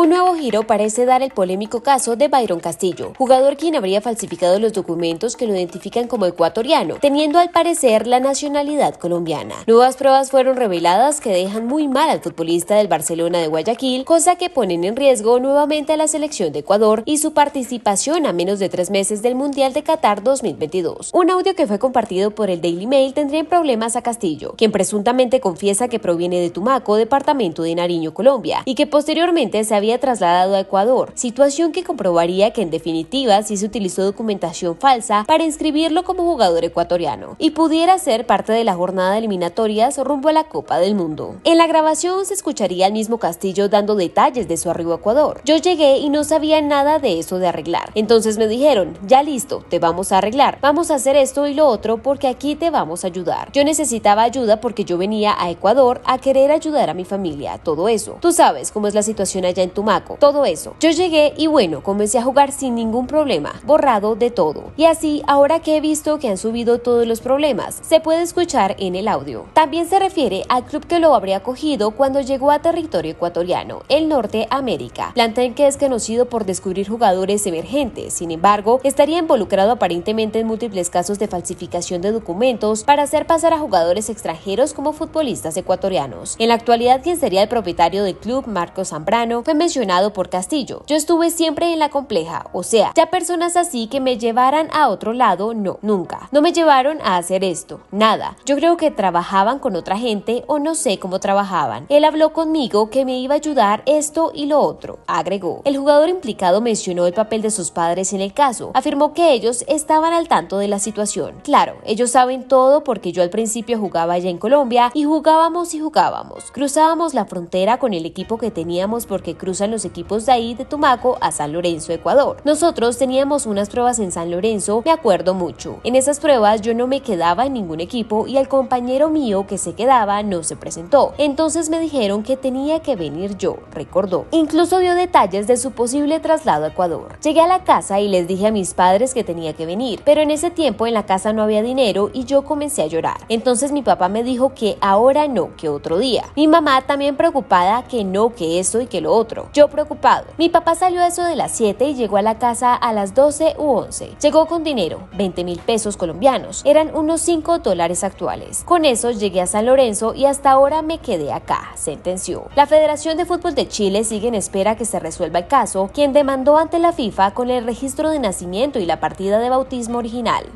Un nuevo giro parece dar el polémico caso de Byron Castillo, jugador quien habría falsificado los documentos que lo identifican como ecuatoriano, teniendo al parecer la nacionalidad colombiana. Nuevas pruebas fueron reveladas que dejan muy mal al futbolista del Barcelona de Guayaquil, cosa que ponen en riesgo nuevamente a la selección de Ecuador y su participación a menos de tres meses del Mundial de Qatar 2022. Un audio que fue compartido por el Daily Mail tendría problemas a Castillo, quien presuntamente confiesa que proviene de Tumaco, departamento de Nariño, Colombia, y que posteriormente se había trasladado a Ecuador, situación que comprobaría que en definitiva sí se utilizó documentación falsa para inscribirlo como jugador ecuatoriano y pudiera ser parte de la jornada de eliminatorias rumbo a la Copa del Mundo. En la grabación se escucharía al mismo Castillo dando detalles de su arribo a Ecuador. Yo llegué y no sabía nada de eso de arreglar. Entonces me dijeron, ya listo, te vamos a arreglar, vamos a hacer esto y lo otro porque aquí te vamos a ayudar. Yo necesitaba ayuda porque yo venía a Ecuador a querer ayudar a mi familia, todo eso. Tú sabes cómo es la situación allá en Tumaco. Todo eso. Yo llegué y bueno, comencé a jugar sin ningún problema, borrado de todo. Y así, ahora que he visto que han subido todos los problemas, se puede escuchar en el audio. También se refiere al club que lo habría cogido cuando llegó a territorio ecuatoriano, el Norte América, que es conocido por descubrir jugadores emergentes. Sin embargo, estaría involucrado aparentemente en múltiples casos de falsificación de documentos para hacer pasar a jugadores extranjeros como futbolistas ecuatorianos. En la actualidad, quien sería el propietario del club, Marco Zambrano, fue mencionado por Castillo. Yo estuve siempre en la compleja, o sea, ya personas así que me llevaran a otro lado, no, nunca. No me llevaron a hacer esto, nada. Yo creo que trabajaban con otra gente o no sé cómo trabajaban. Él habló conmigo que me iba a ayudar esto y lo otro, agregó. El jugador implicado mencionó el papel de sus padres en el caso, afirmó que ellos estaban al tanto de la situación. Claro, ellos saben todo porque yo al principio jugaba allá en Colombia y jugábamos y jugábamos. Cruzábamos la frontera con el equipo que teníamos porque usan los equipos de ahí de Tumaco a San Lorenzo, Ecuador. Nosotros teníamos unas pruebas en San Lorenzo, me acuerdo mucho. En esas pruebas yo no me quedaba en ningún equipo y el compañero mío que se quedaba no se presentó. Entonces me dijeron que tenía que venir yo, recordó. Incluso dio detalles de su posible traslado a Ecuador. Llegué a la casa y les dije a mis padres que tenía que venir, pero en ese tiempo en la casa no había dinero y yo comencé a llorar. Entonces mi papá me dijo que ahora no, que otro día. Mi mamá también preocupada que no, que esto y que lo otro. Yo preocupado. Mi papá salió a eso de las 7 y llegó a la casa a las 12 u 11. Llegó con dinero, 20 mil pesos colombianos. Eran unos 5 dólares actuales. Con eso llegué a San Lorenzo y hasta ahora me quedé acá, sentenció. La Federación de Fútbol de Chile sigue en espera que se resuelva el caso, quien demandó ante la FIFA con el registro de nacimiento y la partida de bautismo original.